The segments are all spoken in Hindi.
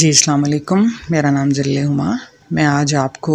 जी अलकुम मेरा नाम जल्ले हुमा मैं आज आपको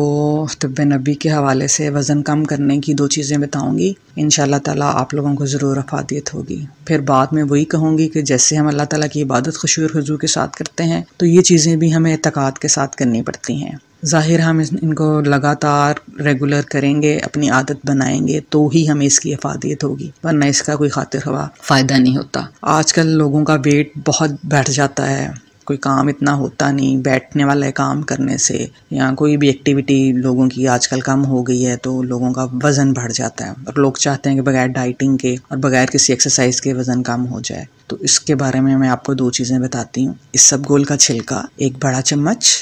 तब नबी के हवाले से वज़न कम करने की दो चीज़ें बताऊंगी इन ताला आप लोगों को ज़रूर अफादियत होगी फिर बाद में वही कहूँगी कि जैसे हम अल्लाह ताला की इबादत खुशी हजू के साथ करते हैं तो ये चीज़ें भी हमें तकात के साथ करनी पड़ती हैं ज़ाहिर हम इनको लगातार रेगुलर करेंगे अपनी आदत बनाएंगे तो ही हमें इसकी अफादियत होगी वरना इसका कोई खातिर हवा फ़ायदा नहीं होता आजकल लोगों का वेट बहुत बैठ जाता है कोई काम इतना होता नहीं बैठने वाला है काम करने से या कोई भी एक्टिविटी लोगों की आजकल कम हो गई है तो लोगों का वज़न बढ़ जाता है और लोग चाहते हैं कि बगैर डाइटिंग के और बगैर किसी एक्सरसाइज के वज़न कम हो जाए तो इसके बारे में मैं आपको दो चीज़ें बताती हूँ इस सब गोल का छिलका एक बड़ा चम्मच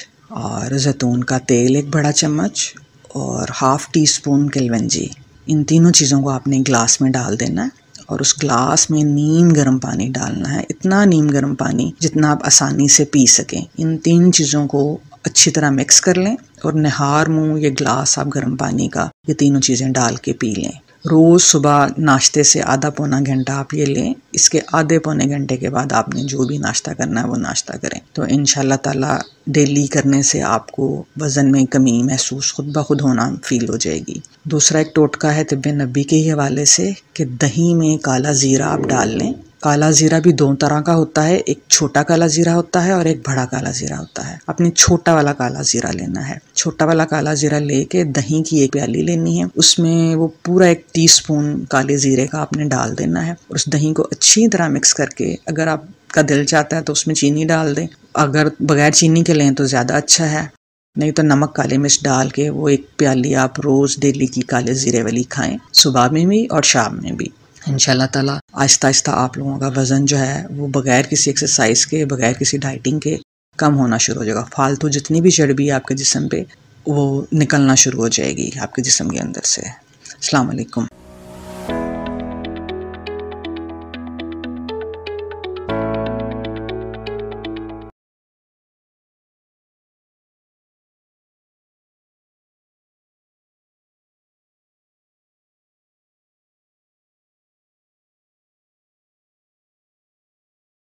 और जैतून का तेल एक बड़ा चम्मच और हाफ़ टी स्पून किलवंजी इन तीनों चीज़ों को आपने ग्लास में डाल देना है और उस ग्लास में नीम गर्म पानी डालना है इतना नीम गर्म पानी जितना आप आसानी से पी सकें इन तीन चीज़ों को अच्छी तरह मिक्स कर लें और नहार मुँह ये ग्लास आप गर्म पानी का ये तीनों चीज़ें डाल के पी लें रोज़ सुबह नाश्ते से आधा पौना घंटा आप ये लें इसके आधे पौने घंटे के बाद आपने जो भी नाश्ता करना है वो नाश्ता करें तो इन ताला डेली करने से आपको वज़न में कमी महसूस खुद ब खुद होना फील हो जाएगी दूसरा एक टोटका है तिब नबी के ही हवाले से कि दही में काला ज़ीरा आप डाल लें काला ज़ीरा भी दो तरह का होता है एक छोटा काला ज़ीरा होता है और एक बड़ा काला ज़ीरा होता है अपने छोटा वाला काला ज़ीरा लेना है छोटा वाला काला ज़ीरा लेके दही की एक प्याली लेनी है उसमें वो पूरा एक टीस्पून काले ज़ीरे का आपने डाल देना है और उस दही को अच्छी तरह मिक्स करके अगर आप का दिल चाहता है तो उसमें चीनी डाल दें अगर बगैर चीनी के लें तो ज़्यादा अच्छा है नहीं तो नमक काली मिर्च डाल के वो एक प्याली आप रोज़ डेली की काले ज़ीरे वाली खाएं सुबह में भी और शाम में भी इन ताला आहिस्ता आहिस्ता आप लोगों का वज़न जो है वो बगैर किसी एक्सरसाइज के बगैर किसी डाइटिंग के कम होना शुरू हो जाएगा फालतू जितनी भी चर्बी आपके जिसम पे वो निकलना शुरू हो जाएगी आपके जिसम के अंदर से अलकुम